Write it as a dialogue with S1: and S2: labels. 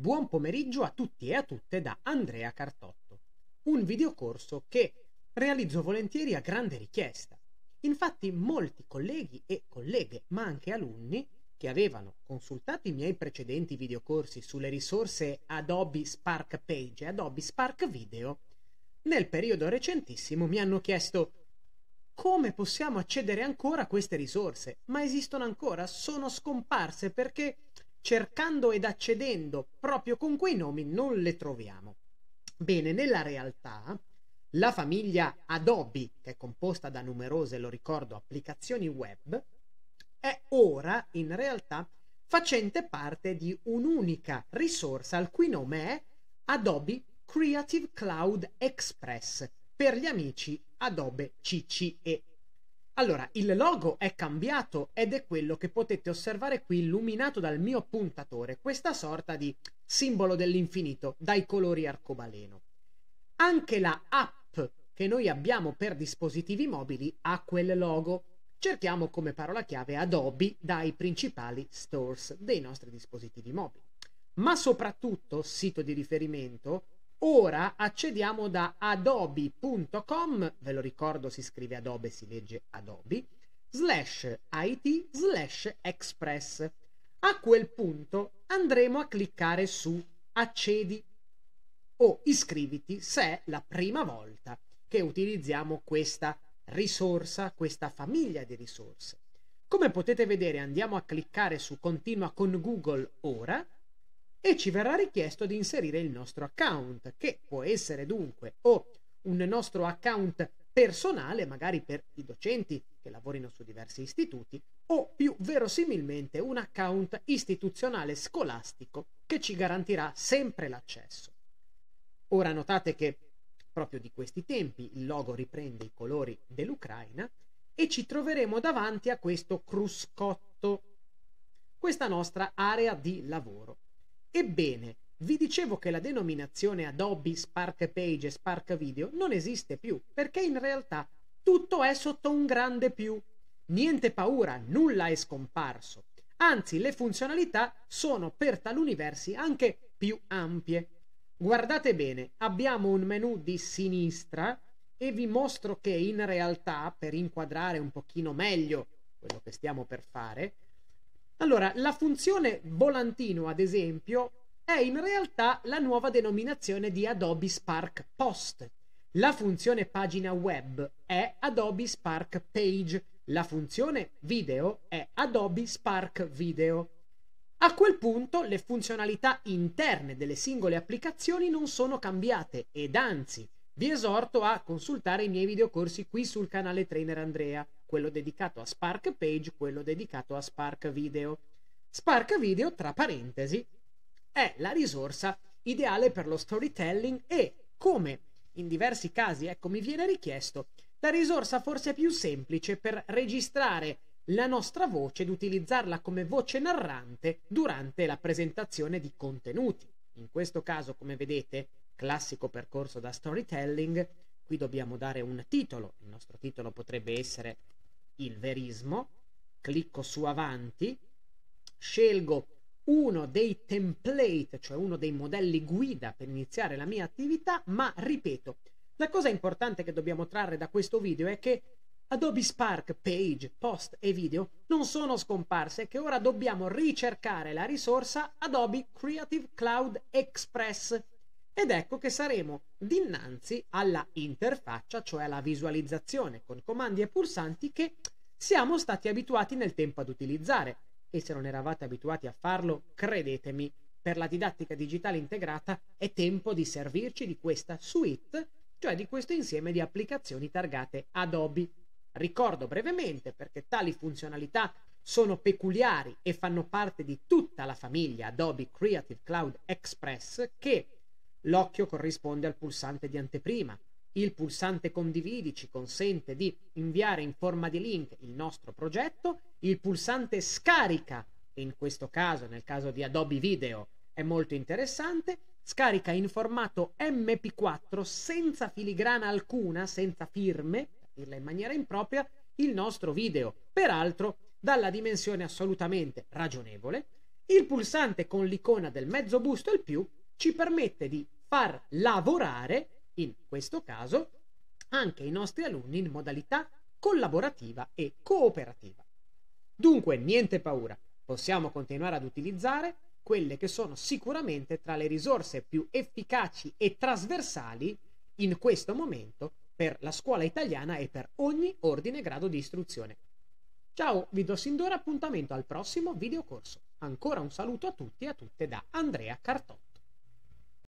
S1: Buon pomeriggio a tutti e a tutte da Andrea Cartotto, un videocorso che realizzo volentieri a grande richiesta. Infatti molti colleghi e colleghe, ma anche alunni, che avevano consultato i miei precedenti videocorsi sulle risorse Adobe Spark Page e Adobe Spark Video, nel periodo recentissimo mi hanno chiesto come possiamo accedere ancora a queste risorse, ma esistono ancora, sono scomparse perché cercando ed accedendo proprio con quei nomi non le troviamo. Bene, nella realtà la famiglia Adobe, che è composta da numerose, lo ricordo, applicazioni web, è ora in realtà facente parte di un'unica risorsa il cui nome è Adobe Creative Cloud Express per gli amici Adobe CCE allora, il logo è cambiato ed è quello che potete osservare qui illuminato dal mio puntatore, questa sorta di simbolo dell'infinito dai colori arcobaleno. Anche la app che noi abbiamo per dispositivi mobili ha quel logo. Cerchiamo come parola chiave Adobe dai principali stores dei nostri dispositivi mobili. Ma soprattutto, sito di riferimento, Ora accediamo da adobe.com, ve lo ricordo si scrive adobe, si legge adobe, slash IT slash Express. A quel punto andremo a cliccare su accedi o iscriviti se è la prima volta che utilizziamo questa risorsa, questa famiglia di risorse. Come potete vedere andiamo a cliccare su continua con Google ora e ci verrà richiesto di inserire il nostro account, che può essere dunque o un nostro account personale, magari per i docenti che lavorino su diversi istituti, o più verosimilmente un account istituzionale scolastico che ci garantirà sempre l'accesso. Ora notate che proprio di questi tempi il logo riprende i colori dell'Ucraina e ci troveremo davanti a questo cruscotto, questa nostra area di lavoro Ebbene, vi dicevo che la denominazione Adobe Spark Page e Spark Video non esiste più, perché in realtà tutto è sotto un grande più. Niente paura, nulla è scomparso. Anzi, le funzionalità sono per taluni versi anche più ampie. Guardate bene, abbiamo un menu di sinistra e vi mostro che in realtà, per inquadrare un pochino meglio quello che stiamo per fare, allora, la funzione volantino, ad esempio, è in realtà la nuova denominazione di Adobe Spark Post. La funzione pagina web è Adobe Spark Page, la funzione video è Adobe Spark Video. A quel punto le funzionalità interne delle singole applicazioni non sono cambiate ed anzi vi esorto a consultare i miei videocorsi qui sul canale Trainer Andrea quello dedicato a Spark Page, quello dedicato a Spark Video. Spark Video, tra parentesi, è la risorsa ideale per lo storytelling e, come in diversi casi, ecco, mi viene richiesto, la risorsa forse più semplice per registrare la nostra voce ed utilizzarla come voce narrante durante la presentazione di contenuti. In questo caso, come vedete, classico percorso da storytelling, qui dobbiamo dare un titolo, il nostro titolo potrebbe essere il verismo, clicco su avanti, scelgo uno dei template, cioè uno dei modelli guida per iniziare la mia attività, ma ripeto, la cosa importante che dobbiamo trarre da questo video è che Adobe Spark, Page, Post e Video non sono scomparse e che ora dobbiamo ricercare la risorsa Adobe Creative Cloud Express ed ecco che saremo dinanzi alla interfaccia, cioè alla visualizzazione con comandi e pulsanti che siamo stati abituati nel tempo ad utilizzare. E se non eravate abituati a farlo, credetemi, per la didattica digitale integrata è tempo di servirci di questa suite, cioè di questo insieme di applicazioni targate Adobe. Ricordo brevemente perché tali funzionalità sono peculiari e fanno parte di tutta la famiglia Adobe Creative Cloud Express che L'occhio corrisponde al pulsante di anteprima. Il pulsante condividi ci consente di inviare in forma di link il nostro progetto. Il pulsante scarica, e in questo caso, nel caso di Adobe Video, è molto interessante, scarica in formato MP4 senza filigrana alcuna, senza firme, per dirla in maniera impropria, il nostro video, peraltro dalla dimensione assolutamente ragionevole. Il pulsante con l'icona del mezzo busto e il più ci permette di far lavorare, in questo caso, anche i nostri alunni in modalità collaborativa e cooperativa. Dunque, niente paura, possiamo continuare ad utilizzare quelle che sono sicuramente tra le risorse più efficaci e trasversali in questo momento per la scuola italiana e per ogni ordine e grado di istruzione. Ciao, vi do sin d'ora appuntamento al prossimo videocorso. Ancora un saluto a tutti e a tutte da Andrea Cartò.